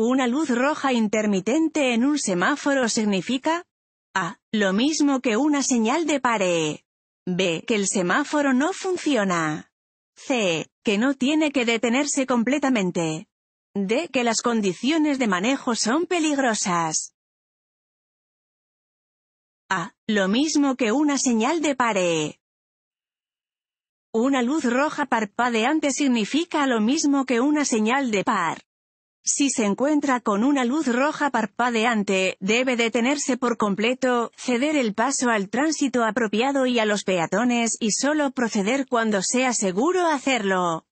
Una luz roja intermitente en un semáforo significa A. Lo mismo que una señal de pare. B. Que el semáforo no funciona. C. Que no tiene que detenerse completamente. D. Que las condiciones de manejo son peligrosas. A. Lo mismo que una señal de pare. Una luz roja parpadeante significa lo mismo que una señal de par. Si se encuentra con una luz roja parpadeante, debe detenerse por completo, ceder el paso al tránsito apropiado y a los peatones y solo proceder cuando sea seguro hacerlo.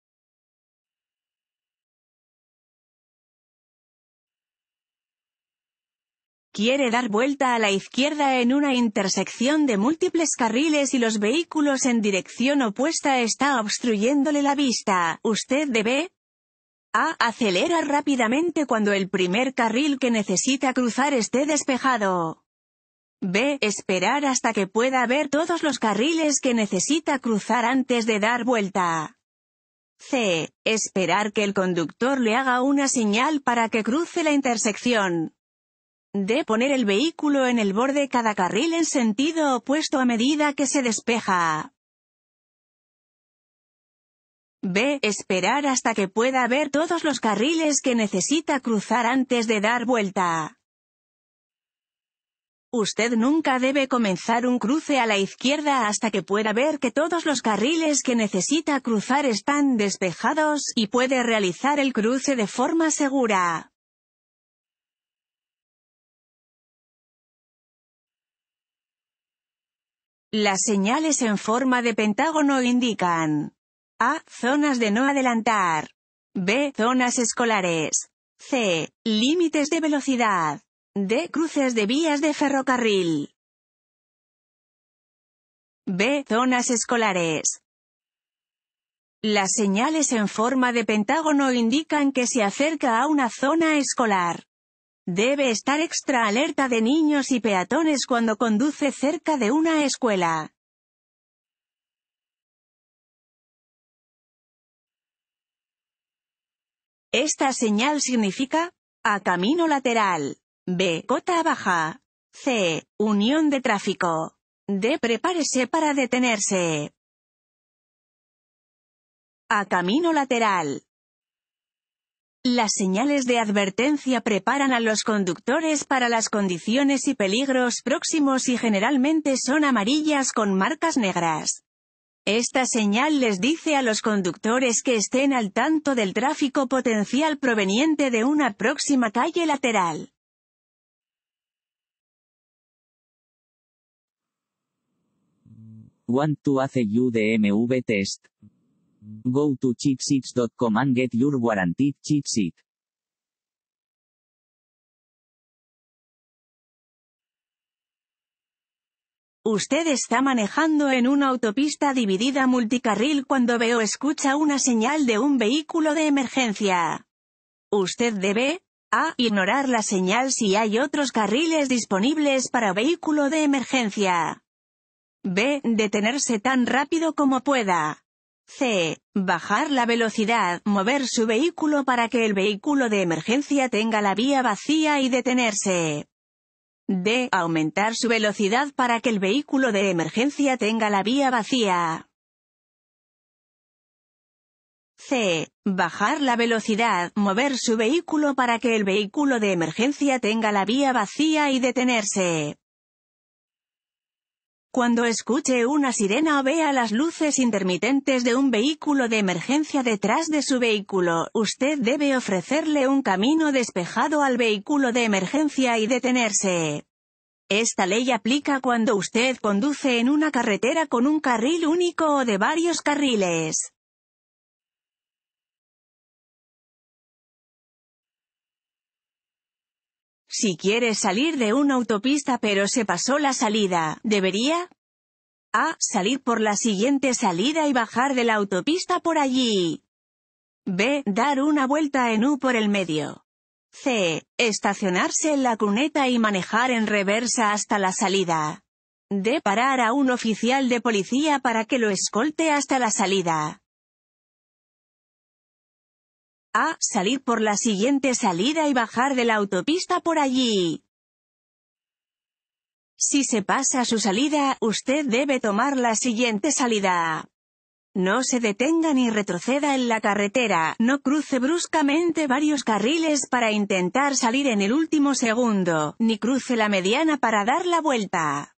quiere dar vuelta a la izquierda en una intersección de múltiples carriles y los vehículos en dirección opuesta está obstruyéndole la vista, usted debe a. Acelera rápidamente cuando el primer carril que necesita cruzar esté despejado. B. Esperar hasta que pueda ver todos los carriles que necesita cruzar antes de dar vuelta. C. Esperar que el conductor le haga una señal para que cruce la intersección. D. Poner el vehículo en el borde cada carril en sentido opuesto a medida que se despeja. B. Esperar hasta que pueda ver todos los carriles que necesita cruzar antes de dar vuelta. Usted nunca debe comenzar un cruce a la izquierda hasta que pueda ver que todos los carriles que necesita cruzar están despejados y puede realizar el cruce de forma segura. Las señales en forma de pentágono indican a. Zonas de no adelantar. B. Zonas escolares. C. Límites de velocidad. D. Cruces de vías de ferrocarril. B. Zonas escolares. Las señales en forma de pentágono indican que se acerca a una zona escolar. Debe estar extra alerta de niños y peatones cuando conduce cerca de una escuela. Esta señal significa A camino lateral. B. Cota baja. C. Unión de tráfico. D. Prepárese para detenerse. A camino lateral. Las señales de advertencia preparan a los conductores para las condiciones y peligros próximos y generalmente son amarillas con marcas negras. Esta señal les dice a los conductores que estén al tanto del tráfico potencial proveniente de una próxima calle lateral. to Go to and get your Usted está manejando en una autopista dividida multicarril cuando ve o escucha una señal de un vehículo de emergencia. Usted debe, a. Ignorar la señal si hay otros carriles disponibles para vehículo de emergencia. B. Detenerse tan rápido como pueda. C. Bajar la velocidad, mover su vehículo para que el vehículo de emergencia tenga la vía vacía y detenerse. D. Aumentar su velocidad para que el vehículo de emergencia tenga la vía vacía. C. Bajar la velocidad, mover su vehículo para que el vehículo de emergencia tenga la vía vacía y detenerse. Cuando escuche una sirena o vea las luces intermitentes de un vehículo de emergencia detrás de su vehículo, usted debe ofrecerle un camino despejado al vehículo de emergencia y detenerse. Esta ley aplica cuando usted conduce en una carretera con un carril único o de varios carriles. Si quieres salir de una autopista pero se pasó la salida, ¿debería? A. Salir por la siguiente salida y bajar de la autopista por allí. B. Dar una vuelta en U por el medio. C. Estacionarse en la cuneta y manejar en reversa hasta la salida. D. Parar a un oficial de policía para que lo escolte hasta la salida. Salir por la siguiente salida y bajar de la autopista por allí. Si se pasa su salida, usted debe tomar la siguiente salida. No se detenga ni retroceda en la carretera, no cruce bruscamente varios carriles para intentar salir en el último segundo, ni cruce la mediana para dar la vuelta.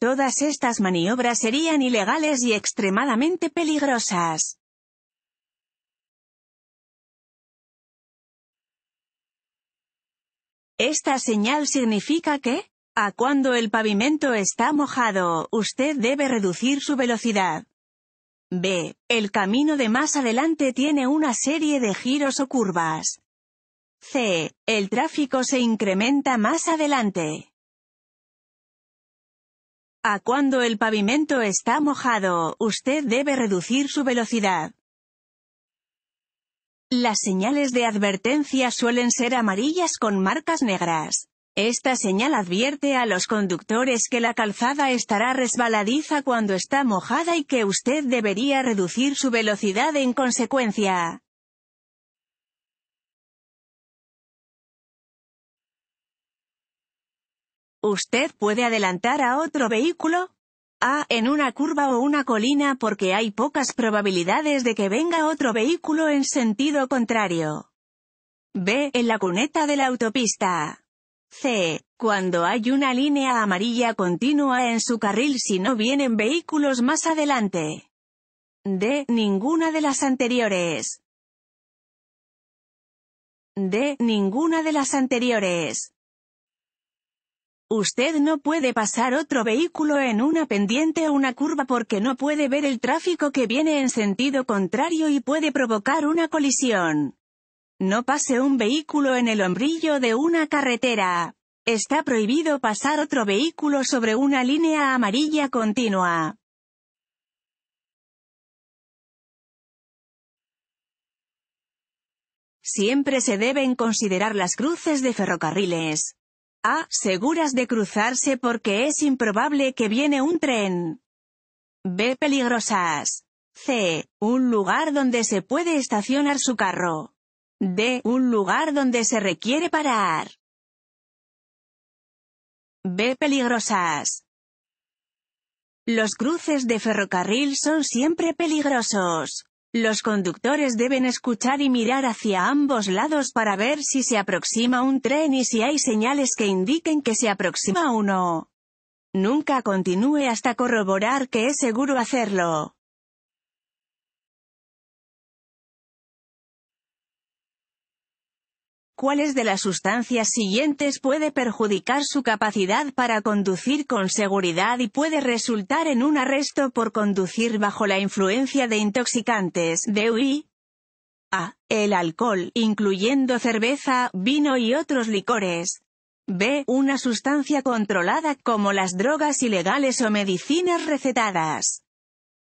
Todas estas maniobras serían ilegales y extremadamente peligrosas. Esta señal significa que, a cuando el pavimento está mojado, usted debe reducir su velocidad. B. El camino de más adelante tiene una serie de giros o curvas. C. El tráfico se incrementa más adelante. A cuando el pavimento está mojado, usted debe reducir su velocidad. Las señales de advertencia suelen ser amarillas con marcas negras. Esta señal advierte a los conductores que la calzada estará resbaladiza cuando está mojada y que usted debería reducir su velocidad en consecuencia. Usted puede adelantar a otro vehículo, a. En una curva o una colina porque hay pocas probabilidades de que venga otro vehículo en sentido contrario. B. En la cuneta de la autopista. C. Cuando hay una línea amarilla continua en su carril si no vienen vehículos más adelante. D. Ninguna de las anteriores. D. Ninguna de las anteriores. Usted no puede pasar otro vehículo en una pendiente o una curva porque no puede ver el tráfico que viene en sentido contrario y puede provocar una colisión. No pase un vehículo en el hombrillo de una carretera. Está prohibido pasar otro vehículo sobre una línea amarilla continua. Siempre se deben considerar las cruces de ferrocarriles. A. Seguras de cruzarse porque es improbable que viene un tren. B. Peligrosas. C. Un lugar donde se puede estacionar su carro. D. Un lugar donde se requiere parar. B. Peligrosas. Los cruces de ferrocarril son siempre peligrosos. Los conductores deben escuchar y mirar hacia ambos lados para ver si se aproxima un tren y si hay señales que indiquen que se aproxima uno. Nunca continúe hasta corroborar que es seguro hacerlo. ¿Cuáles de las sustancias siguientes puede perjudicar su capacidad para conducir con seguridad y puede resultar en un arresto por conducir bajo la influencia de intoxicantes? UI? A. El alcohol, incluyendo cerveza, vino y otros licores. B. Una sustancia controlada como las drogas ilegales o medicinas recetadas.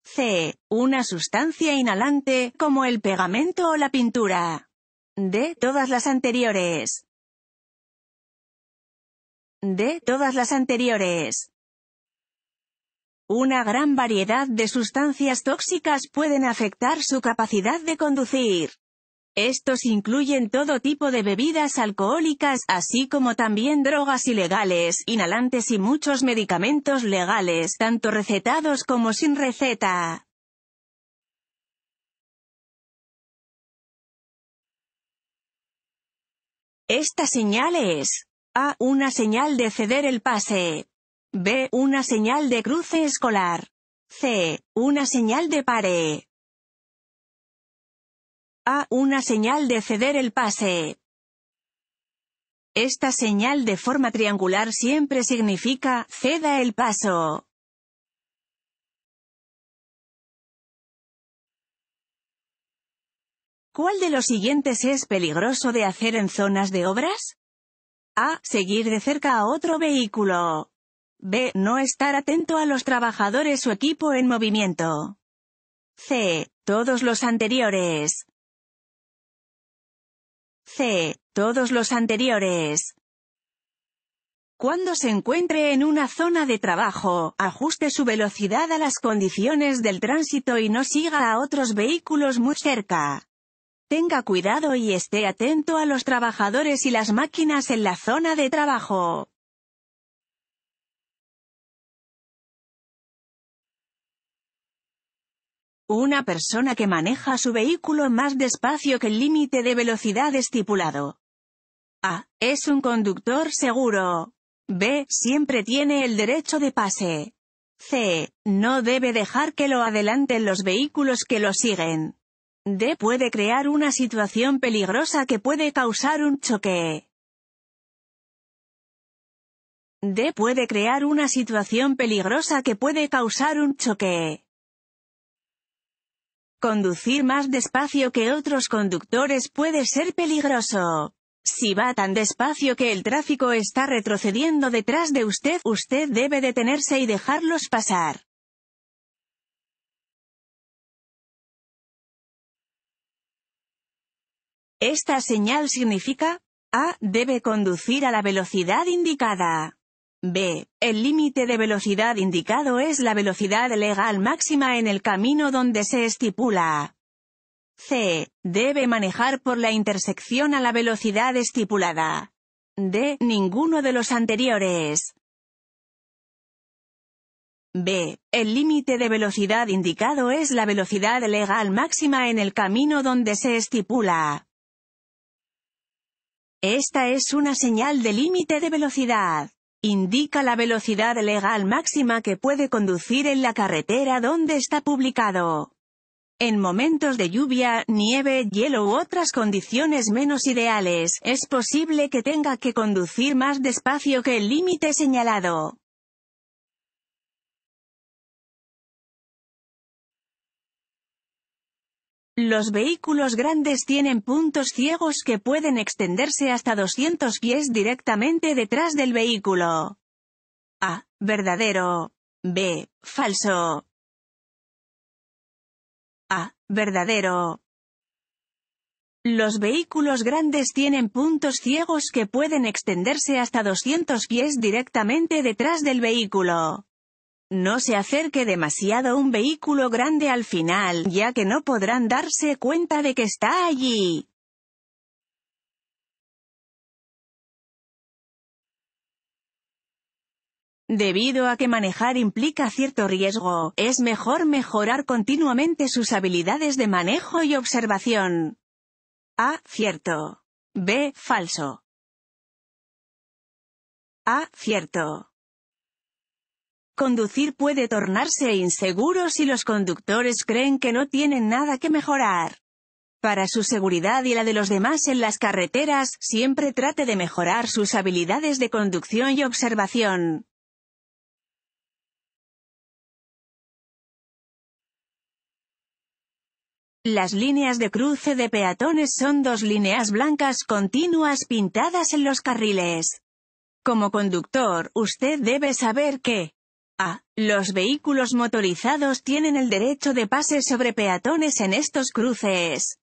C. Una sustancia inhalante, como el pegamento o la pintura de todas las anteriores. De todas las anteriores. Una gran variedad de sustancias tóxicas pueden afectar su capacidad de conducir. Estos incluyen todo tipo de bebidas alcohólicas, así como también drogas ilegales, inhalantes y muchos medicamentos legales, tanto recetados como sin receta. Esta señal es A. Una señal de ceder el pase. B. Una señal de cruce escolar. C. Una señal de pare. A. Una señal de ceder el pase. Esta señal de forma triangular siempre significa ceda el paso. ¿Cuál de los siguientes es peligroso de hacer en zonas de obras? A. Seguir de cerca a otro vehículo. B. No estar atento a los trabajadores o equipo en movimiento. C. Todos los anteriores. C. Todos los anteriores. Cuando se encuentre en una zona de trabajo, ajuste su velocidad a las condiciones del tránsito y no siga a otros vehículos muy cerca. Tenga cuidado y esté atento a los trabajadores y las máquinas en la zona de trabajo. Una persona que maneja su vehículo más despacio que el límite de velocidad estipulado. A. Es un conductor seguro. B. Siempre tiene el derecho de pase. C. No debe dejar que lo adelanten los vehículos que lo siguen. D puede crear una situación peligrosa que puede causar un choque. D puede crear una situación peligrosa que puede causar un choque. Conducir más despacio que otros conductores puede ser peligroso. Si va tan despacio que el tráfico está retrocediendo detrás de usted, usted debe detenerse y dejarlos pasar. Esta señal significa A. Debe conducir a la velocidad indicada. B. El límite de velocidad indicado es la velocidad legal máxima en el camino donde se estipula. C. Debe manejar por la intersección a la velocidad estipulada. D. Ninguno de los anteriores. B. El límite de velocidad indicado es la velocidad legal máxima en el camino donde se estipula. Esta es una señal de límite de velocidad. Indica la velocidad legal máxima que puede conducir en la carretera donde está publicado. En momentos de lluvia, nieve, hielo u otras condiciones menos ideales, es posible que tenga que conducir más despacio que el límite señalado. Los vehículos grandes tienen puntos ciegos que pueden extenderse hasta 200 pies directamente detrás del vehículo. A. Verdadero. B. Falso. A. Verdadero. Los vehículos grandes tienen puntos ciegos que pueden extenderse hasta 200 pies directamente detrás del vehículo. No se acerque demasiado un vehículo grande al final, ya que no podrán darse cuenta de que está allí. Debido a que manejar implica cierto riesgo, es mejor mejorar continuamente sus habilidades de manejo y observación. A. Cierto. B. Falso. A. Cierto. Conducir puede tornarse inseguro si los conductores creen que no tienen nada que mejorar. Para su seguridad y la de los demás en las carreteras, siempre trate de mejorar sus habilidades de conducción y observación. Las líneas de cruce de peatones son dos líneas blancas continuas pintadas en los carriles. Como conductor, usted debe saber que, a. Los vehículos motorizados tienen el derecho de pase sobre peatones en estos cruces.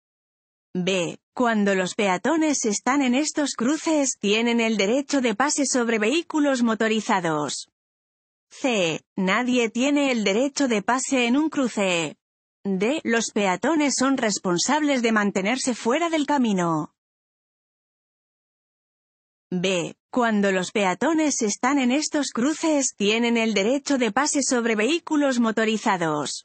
B. Cuando los peatones están en estos cruces, tienen el derecho de pase sobre vehículos motorizados. C. Nadie tiene el derecho de pase en un cruce. D. Los peatones son responsables de mantenerse fuera del camino. B. Cuando los peatones están en estos cruces, tienen el derecho de pase sobre vehículos motorizados.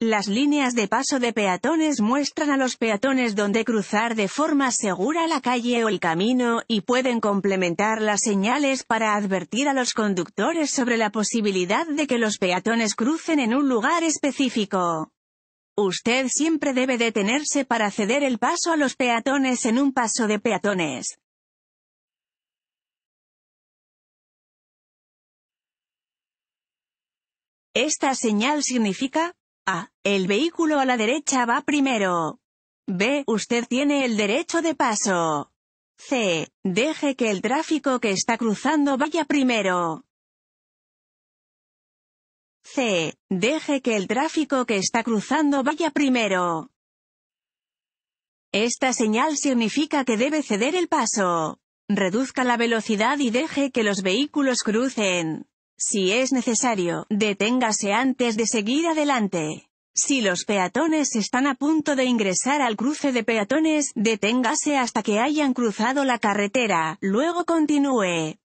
Las líneas de paso de peatones muestran a los peatones dónde cruzar de forma segura la calle o el camino, y pueden complementar las señales para advertir a los conductores sobre la posibilidad de que los peatones crucen en un lugar específico. Usted siempre debe detenerse para ceder el paso a los peatones en un paso de peatones. Esta señal significa A. El vehículo a la derecha va primero. B. Usted tiene el derecho de paso. C. Deje que el tráfico que está cruzando vaya primero. C. Deje que el tráfico que está cruzando vaya primero. Esta señal significa que debe ceder el paso. Reduzca la velocidad y deje que los vehículos crucen. Si es necesario, deténgase antes de seguir adelante. Si los peatones están a punto de ingresar al cruce de peatones, deténgase hasta que hayan cruzado la carretera, luego continúe.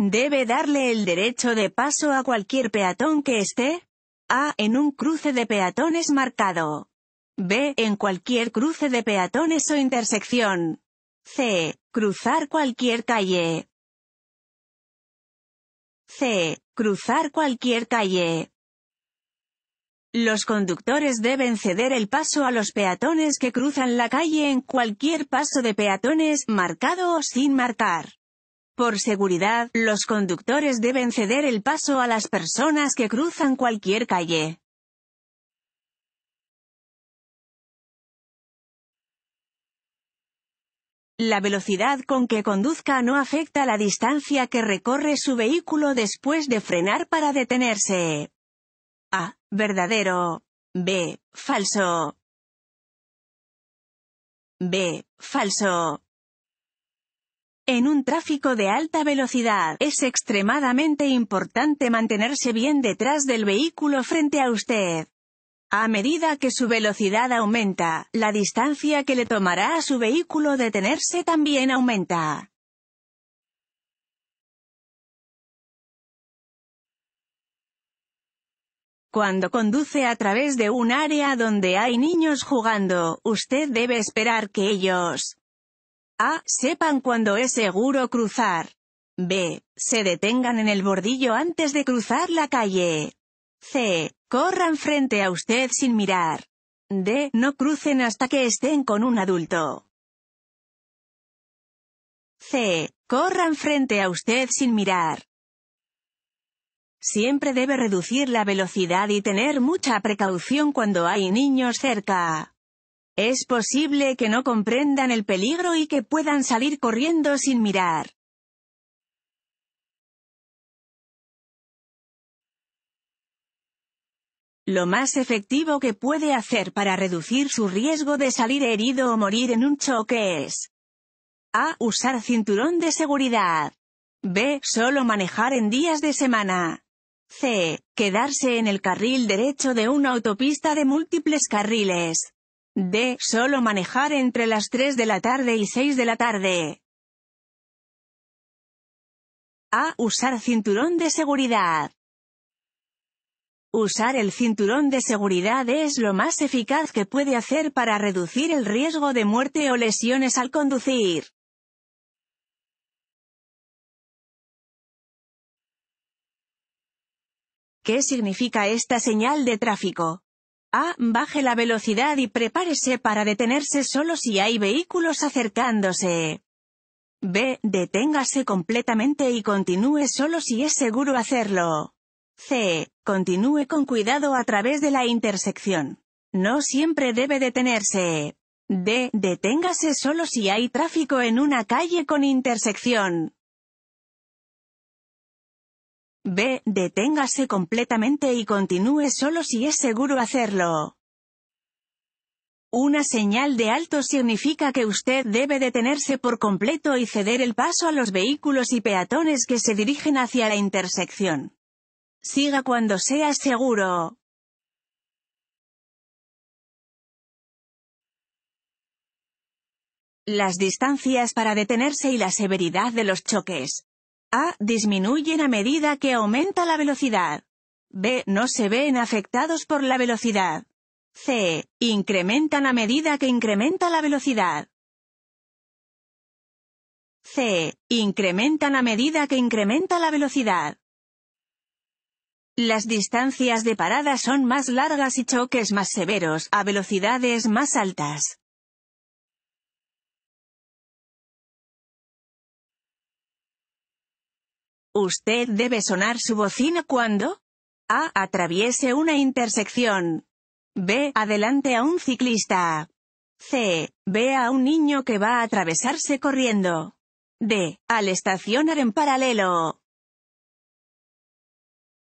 Debe darle el derecho de paso a cualquier peatón que esté, A, en un cruce de peatones marcado. B. En cualquier cruce de peatones o intersección. C. Cruzar cualquier calle. C. Cruzar cualquier calle. Los conductores deben ceder el paso a los peatones que cruzan la calle en cualquier paso de peatones, marcado o sin marcar. Por seguridad, los conductores deben ceder el paso a las personas que cruzan cualquier calle. La velocidad con que conduzca no afecta la distancia que recorre su vehículo después de frenar para detenerse. A. Verdadero. B. Falso. B. Falso. En un tráfico de alta velocidad, es extremadamente importante mantenerse bien detrás del vehículo frente a usted. A medida que su velocidad aumenta, la distancia que le tomará a su vehículo detenerse también aumenta. Cuando conduce a través de un área donde hay niños jugando, usted debe esperar que ellos a. sepan cuándo es seguro cruzar. b. se detengan en el bordillo antes de cruzar la calle. c. Corran frente a usted sin mirar. D. No crucen hasta que estén con un adulto. C. Corran frente a usted sin mirar. Siempre debe reducir la velocidad y tener mucha precaución cuando hay niños cerca. Es posible que no comprendan el peligro y que puedan salir corriendo sin mirar. Lo más efectivo que puede hacer para reducir su riesgo de salir herido o morir en un choque es A. Usar cinturón de seguridad. B. Solo manejar en días de semana. C. Quedarse en el carril derecho de una autopista de múltiples carriles. D. Solo manejar entre las 3 de la tarde y 6 de la tarde. A. Usar cinturón de seguridad. Usar el cinturón de seguridad es lo más eficaz que puede hacer para reducir el riesgo de muerte o lesiones al conducir. ¿Qué significa esta señal de tráfico? A. Baje la velocidad y prepárese para detenerse solo si hay vehículos acercándose. B. Deténgase completamente y continúe solo si es seguro hacerlo. C. Continúe con cuidado a través de la intersección. No siempre debe detenerse. D. Deténgase solo si hay tráfico en una calle con intersección. B. Deténgase completamente y continúe solo si es seguro hacerlo. Una señal de alto significa que usted debe detenerse por completo y ceder el paso a los vehículos y peatones que se dirigen hacia la intersección. Siga cuando sea seguro. Las distancias para detenerse y la severidad de los choques. A. Disminuyen a medida que aumenta la velocidad. B. No se ven afectados por la velocidad. C. Incrementan a medida que incrementa la velocidad. C. Incrementan a medida que incrementa la velocidad. Las distancias de parada son más largas y choques más severos, a velocidades más altas. Usted debe sonar su bocina cuando A. Atraviese una intersección. B. Adelante a un ciclista. C. Ve a un niño que va a atravesarse corriendo. D. Al estacionar en paralelo.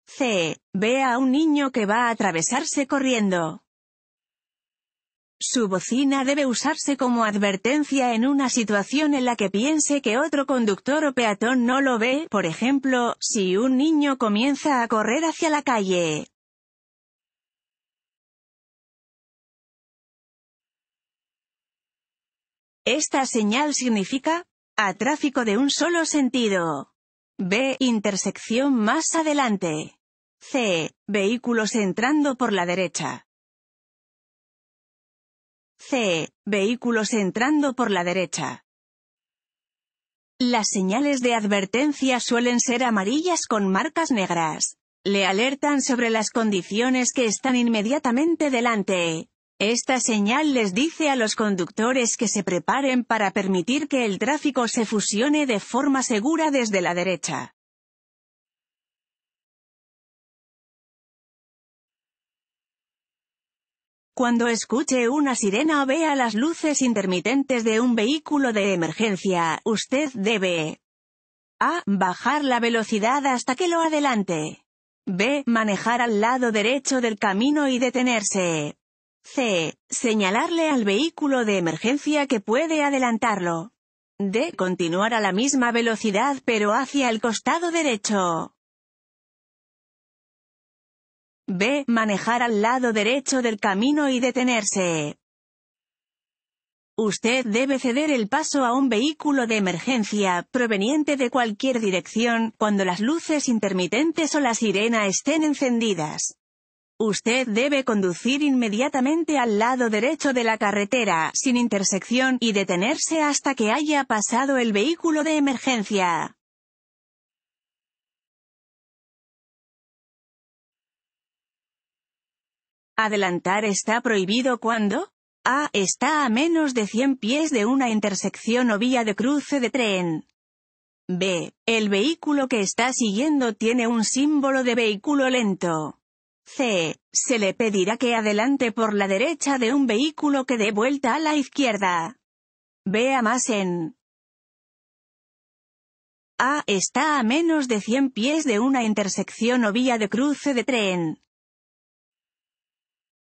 C. Ve a un niño que va a atravesarse corriendo. Su bocina debe usarse como advertencia en una situación en la que piense que otro conductor o peatón no lo ve, por ejemplo, si un niño comienza a correr hacia la calle. Esta señal significa, a tráfico de un solo sentido. B. Intersección más adelante. C. Vehículos entrando por la derecha. C. Vehículos entrando por la derecha. Las señales de advertencia suelen ser amarillas con marcas negras. Le alertan sobre las condiciones que están inmediatamente delante. Esta señal les dice a los conductores que se preparen para permitir que el tráfico se fusione de forma segura desde la derecha. Cuando escuche una sirena o vea las luces intermitentes de un vehículo de emergencia, usted debe a. Bajar la velocidad hasta que lo adelante. B. Manejar al lado derecho del camino y detenerse. C. Señalarle al vehículo de emergencia que puede adelantarlo. D. Continuar a la misma velocidad pero hacia el costado derecho. B. Manejar al lado derecho del camino y detenerse. Usted debe ceder el paso a un vehículo de emergencia, proveniente de cualquier dirección, cuando las luces intermitentes o la sirena estén encendidas. Usted debe conducir inmediatamente al lado derecho de la carretera, sin intersección, y detenerse hasta que haya pasado el vehículo de emergencia. Adelantar está prohibido cuando A. Está a menos de 100 pies de una intersección o vía de cruce de tren. B. El vehículo que está siguiendo tiene un símbolo de vehículo lento. C. Se le pedirá que adelante por la derecha de un vehículo que dé vuelta a la izquierda. Vea más en A. Está a menos de 100 pies de una intersección o vía de cruce de tren.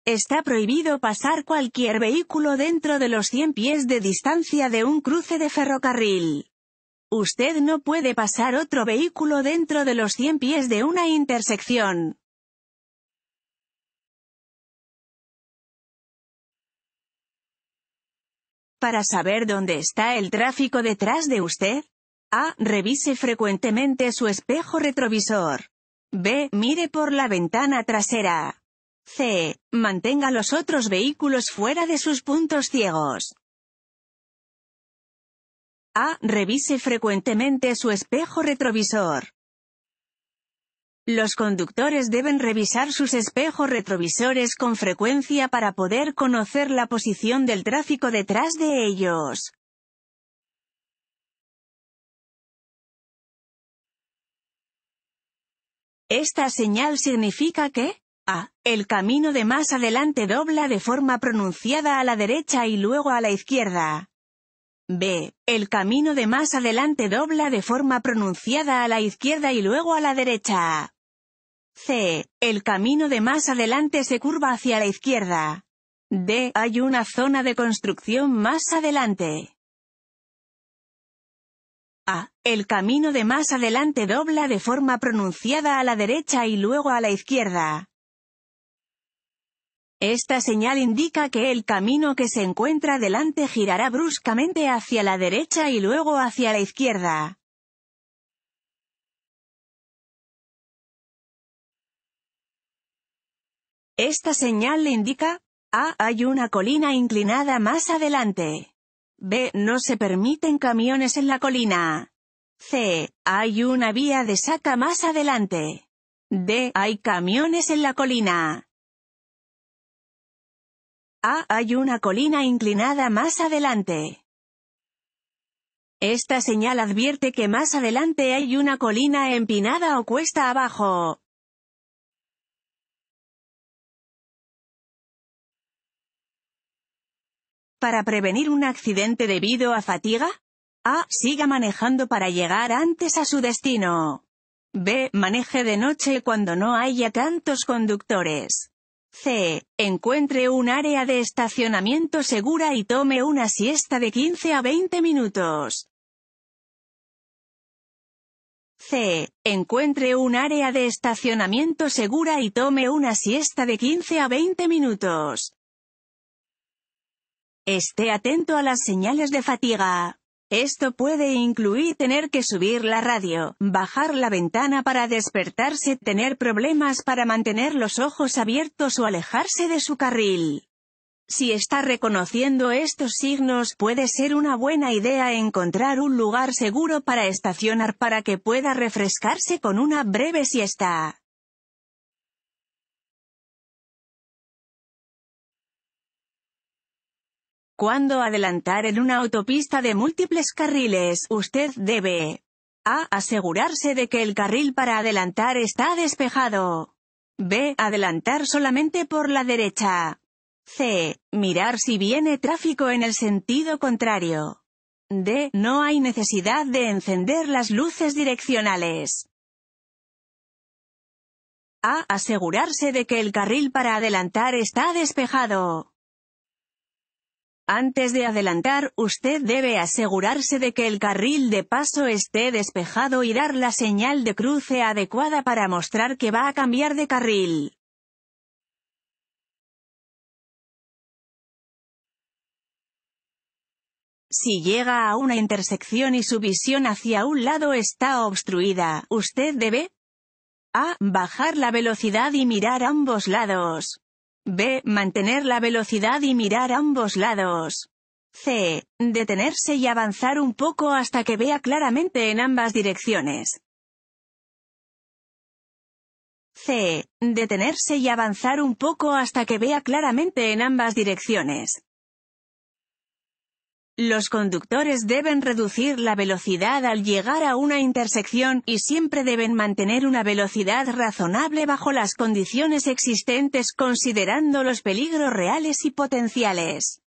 Está prohibido pasar cualquier vehículo dentro de los 100 pies de distancia de un cruce de ferrocarril. Usted no puede pasar otro vehículo dentro de los 100 pies de una intersección. Para saber dónde está el tráfico detrás de usted, a. Revise frecuentemente su espejo retrovisor. B. Mire por la ventana trasera. C. Mantenga los otros vehículos fuera de sus puntos ciegos. A. Revise frecuentemente su espejo retrovisor. Los conductores deben revisar sus espejos retrovisores con frecuencia para poder conocer la posición del tráfico detrás de ellos. Esta señal significa que a. El camino de más adelante dobla de forma pronunciada a la derecha y luego a la izquierda. B. El camino de más adelante dobla de forma pronunciada a la izquierda y luego a la derecha. C. El camino de más adelante se curva hacia la izquierda. D. Hay una zona de construcción más adelante. A. El camino de más adelante dobla de forma pronunciada a la derecha y luego a la izquierda. Esta señal indica que el camino que se encuentra delante girará bruscamente hacia la derecha y luego hacia la izquierda. Esta señal le indica, A. Hay una colina inclinada más adelante. B. No se permiten camiones en la colina. C. Hay una vía de saca más adelante. D. Hay camiones en la colina. A. Ah, hay una colina inclinada más adelante. Esta señal advierte que más adelante hay una colina empinada o cuesta abajo. Para prevenir un accidente debido a fatiga, A. Ah, siga manejando para llegar antes a su destino. B. Maneje de noche cuando no haya tantos conductores. C. Encuentre un área de estacionamiento segura y tome una siesta de 15 a 20 minutos. C. Encuentre un área de estacionamiento segura y tome una siesta de 15 a 20 minutos. Esté atento a las señales de fatiga. Esto puede incluir tener que subir la radio, bajar la ventana para despertarse, tener problemas para mantener los ojos abiertos o alejarse de su carril. Si está reconociendo estos signos, puede ser una buena idea encontrar un lugar seguro para estacionar para que pueda refrescarse con una breve siesta. Cuando adelantar en una autopista de múltiples carriles, usted debe a. Asegurarse de que el carril para adelantar está despejado. B. Adelantar solamente por la derecha. C. Mirar si viene tráfico en el sentido contrario. D. No hay necesidad de encender las luces direccionales. A. Asegurarse de que el carril para adelantar está despejado. Antes de adelantar, usted debe asegurarse de que el carril de paso esté despejado y dar la señal de cruce adecuada para mostrar que va a cambiar de carril. Si llega a una intersección y su visión hacia un lado está obstruida, usted debe a. Bajar la velocidad y mirar ambos lados. B. Mantener la velocidad y mirar ambos lados. C. Detenerse y avanzar un poco hasta que vea claramente en ambas direcciones. C. Detenerse y avanzar un poco hasta que vea claramente en ambas direcciones. Los conductores deben reducir la velocidad al llegar a una intersección, y siempre deben mantener una velocidad razonable bajo las condiciones existentes considerando los peligros reales y potenciales.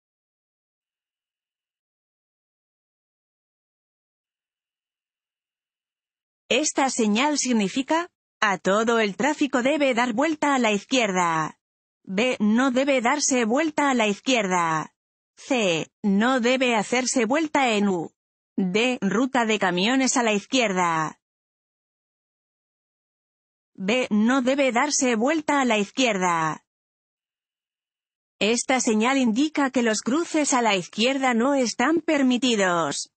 Esta señal significa, a todo el tráfico debe dar vuelta a la izquierda. B. No debe darse vuelta a la izquierda. C. No debe hacerse vuelta en U. D. Ruta de camiones a la izquierda. B. No debe darse vuelta a la izquierda. Esta señal indica que los cruces a la izquierda no están permitidos.